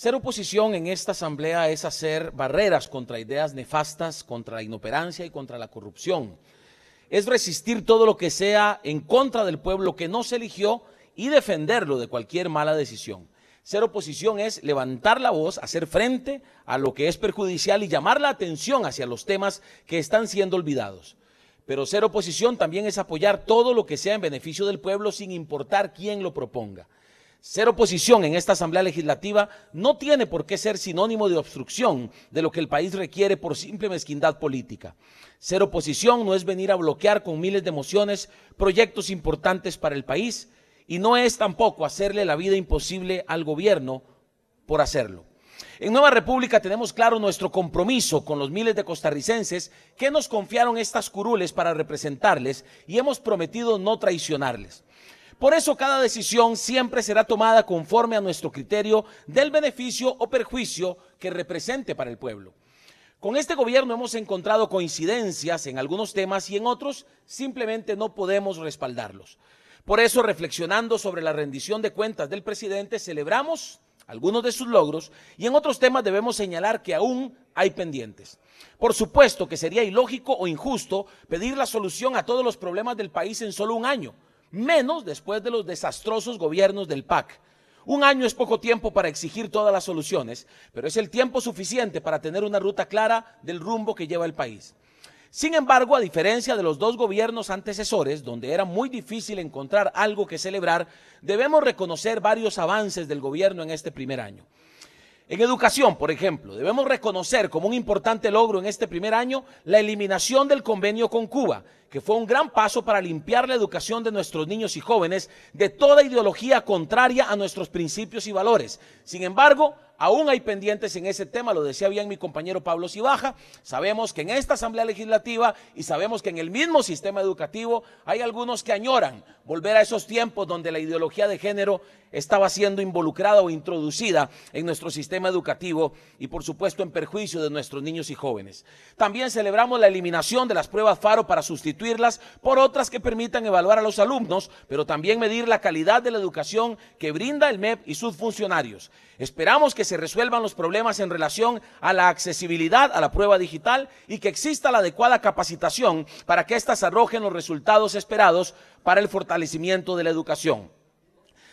Ser oposición en esta asamblea es hacer barreras contra ideas nefastas, contra la inoperancia y contra la corrupción. Es resistir todo lo que sea en contra del pueblo que no se eligió y defenderlo de cualquier mala decisión. Ser oposición es levantar la voz, hacer frente a lo que es perjudicial y llamar la atención hacia los temas que están siendo olvidados. Pero ser oposición también es apoyar todo lo que sea en beneficio del pueblo sin importar quién lo proponga. Ser oposición en esta Asamblea Legislativa no tiene por qué ser sinónimo de obstrucción de lo que el país requiere por simple mezquindad política. Ser oposición no es venir a bloquear con miles de mociones proyectos importantes para el país y no es tampoco hacerle la vida imposible al gobierno por hacerlo. En Nueva República tenemos claro nuestro compromiso con los miles de costarricenses que nos confiaron estas curules para representarles y hemos prometido no traicionarles. Por eso cada decisión siempre será tomada conforme a nuestro criterio del beneficio o perjuicio que represente para el pueblo. Con este gobierno hemos encontrado coincidencias en algunos temas y en otros simplemente no podemos respaldarlos. Por eso, reflexionando sobre la rendición de cuentas del presidente, celebramos algunos de sus logros y en otros temas debemos señalar que aún hay pendientes. Por supuesto que sería ilógico o injusto pedir la solución a todos los problemas del país en solo un año menos después de los desastrosos gobiernos del PAC. Un año es poco tiempo para exigir todas las soluciones, pero es el tiempo suficiente para tener una ruta clara del rumbo que lleva el país. Sin embargo, a diferencia de los dos gobiernos antecesores, donde era muy difícil encontrar algo que celebrar, debemos reconocer varios avances del gobierno en este primer año. En educación, por ejemplo, debemos reconocer como un importante logro en este primer año la eliminación del convenio con Cuba, que fue un gran paso para limpiar la educación de nuestros niños y jóvenes de toda ideología contraria a nuestros principios y valores. Sin embargo, Aún hay pendientes en ese tema, lo decía bien mi compañero Pablo Cibaja. Sabemos que en esta Asamblea Legislativa y sabemos que en el mismo sistema educativo hay algunos que añoran volver a esos tiempos donde la ideología de género estaba siendo involucrada o introducida en nuestro sistema educativo y por supuesto en perjuicio de nuestros niños y jóvenes. También celebramos la eliminación de las pruebas FARO para sustituirlas por otras que permitan evaluar a los alumnos, pero también medir la calidad de la educación que brinda el MEP y sus funcionarios. Esperamos que se resuelvan los problemas en relación a la accesibilidad a la prueba digital y que exista la adecuada capacitación para que éstas arrojen los resultados esperados para el fortalecimiento de la educación.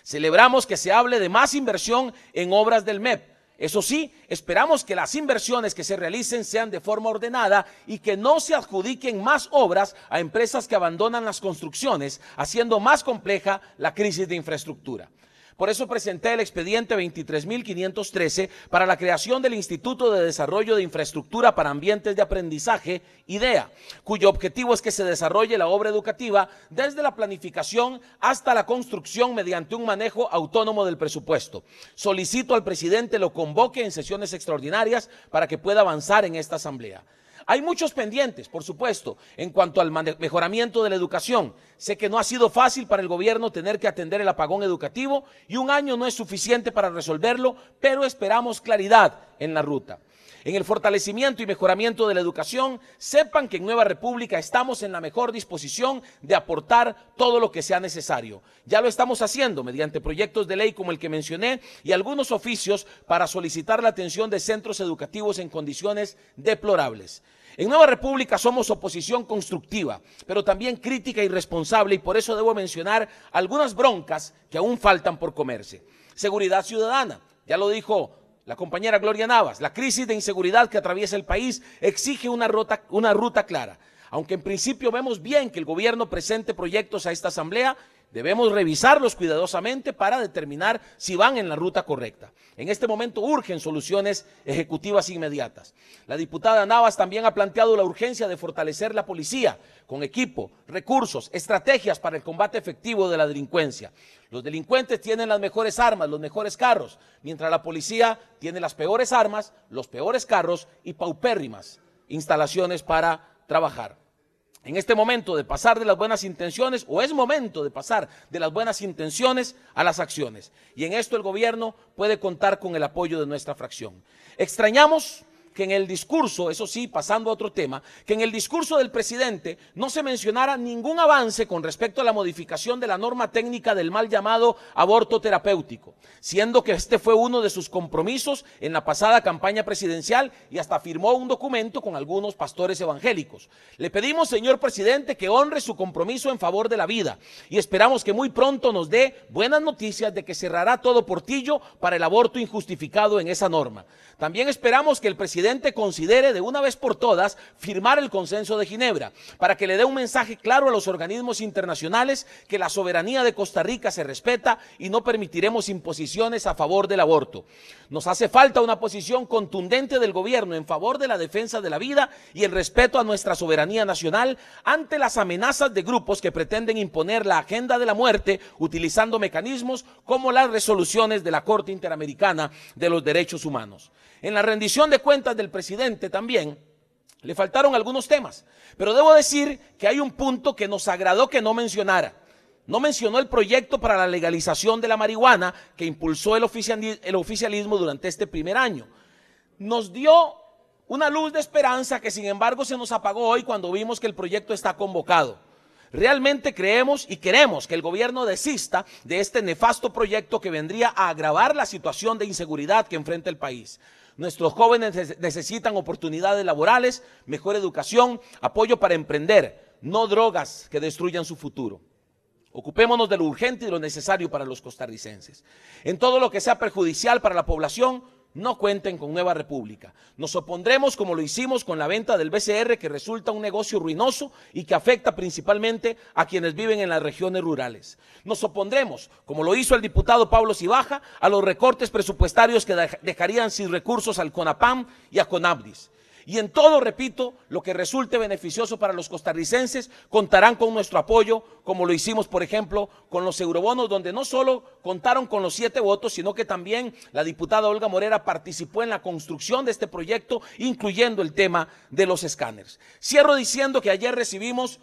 Celebramos que se hable de más inversión en obras del MEP. Eso sí, esperamos que las inversiones que se realicen sean de forma ordenada y que no se adjudiquen más obras a empresas que abandonan las construcciones, haciendo más compleja la crisis de infraestructura. Por eso presenté el expediente 23.513 para la creación del Instituto de Desarrollo de Infraestructura para Ambientes de Aprendizaje, IDEA, cuyo objetivo es que se desarrolle la obra educativa desde la planificación hasta la construcción mediante un manejo autónomo del presupuesto. Solicito al presidente lo convoque en sesiones extraordinarias para que pueda avanzar en esta asamblea. Hay muchos pendientes, por supuesto, en cuanto al mejoramiento de la educación. Sé que no ha sido fácil para el gobierno tener que atender el apagón educativo y un año no es suficiente para resolverlo, pero esperamos claridad en la ruta. En el fortalecimiento y mejoramiento de la educación, sepan que en Nueva República estamos en la mejor disposición de aportar todo lo que sea necesario. Ya lo estamos haciendo mediante proyectos de ley como el que mencioné y algunos oficios para solicitar la atención de centros educativos en condiciones deplorables. En Nueva República somos oposición constructiva, pero también crítica y responsable y por eso debo mencionar algunas broncas que aún faltan por comerse. Seguridad ciudadana, ya lo dijo la compañera Gloria Navas, la crisis de inseguridad que atraviesa el país exige una ruta, una ruta clara. Aunque en principio vemos bien que el gobierno presente proyectos a esta asamblea, Debemos revisarlos cuidadosamente para determinar si van en la ruta correcta. En este momento urgen soluciones ejecutivas inmediatas. La diputada Navas también ha planteado la urgencia de fortalecer la policía con equipo, recursos, estrategias para el combate efectivo de la delincuencia. Los delincuentes tienen las mejores armas, los mejores carros, mientras la policía tiene las peores armas, los peores carros y paupérrimas instalaciones para trabajar en este momento de pasar de las buenas intenciones, o es momento de pasar de las buenas intenciones a las acciones. Y en esto el gobierno puede contar con el apoyo de nuestra fracción. Extrañamos que en el discurso, eso sí, pasando a otro tema, que en el discurso del presidente no se mencionara ningún avance con respecto a la modificación de la norma técnica del mal llamado aborto terapéutico, siendo que este fue uno de sus compromisos en la pasada campaña presidencial y hasta firmó un documento con algunos pastores evangélicos. Le pedimos, señor presidente, que honre su compromiso en favor de la vida y esperamos que muy pronto nos dé buenas noticias de que cerrará todo portillo para el aborto injustificado en esa norma. También esperamos que el presidente considere de una vez por todas firmar el consenso de Ginebra, para que le dé un mensaje claro a los organismos internacionales que la soberanía de Costa Rica se respeta y no permitiremos imposiciones a favor del aborto. Nos hace falta una posición contundente del gobierno en favor de la defensa de la vida y el respeto a nuestra soberanía nacional ante las amenazas de grupos que pretenden imponer la agenda de la muerte utilizando mecanismos como las resoluciones de la Corte Interamericana de los Derechos Humanos. En la rendición de cuentas del presidente también le faltaron algunos temas, pero debo decir que hay un punto que nos agradó que no mencionara. No mencionó el proyecto para la legalización de la marihuana que impulsó el oficialismo durante este primer año. Nos dio una luz de esperanza que sin embargo se nos apagó hoy cuando vimos que el proyecto está convocado. Realmente creemos y queremos que el gobierno desista de este nefasto proyecto que vendría a agravar la situación de inseguridad que enfrenta el país. Nuestros jóvenes necesitan oportunidades laborales, mejor educación, apoyo para emprender, no drogas que destruyan su futuro. Ocupémonos de lo urgente y de lo necesario para los costarricenses. En todo lo que sea perjudicial para la población, no cuenten con Nueva República. Nos opondremos como lo hicimos con la venta del BCR que resulta un negocio ruinoso y que afecta principalmente a quienes viven en las regiones rurales. Nos opondremos, como lo hizo el diputado Pablo Cibaja, a los recortes presupuestarios que dejarían sin recursos al CONAPAM y a CONABDIS y en todo, repito, lo que resulte beneficioso para los costarricenses, contarán con nuestro apoyo, como lo hicimos, por ejemplo, con los eurobonos, donde no solo contaron con los siete votos, sino que también la diputada Olga Morera participó en la construcción de este proyecto, incluyendo el tema de los escáneres. Cierro diciendo que ayer recibimos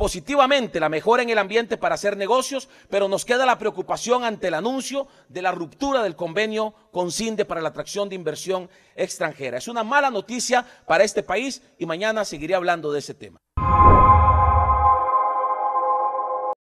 positivamente la mejora en el ambiente para hacer negocios, pero nos queda la preocupación ante el anuncio de la ruptura del convenio con CINDE para la atracción de inversión extranjera. Es una mala noticia para este país y mañana seguiré hablando de ese tema.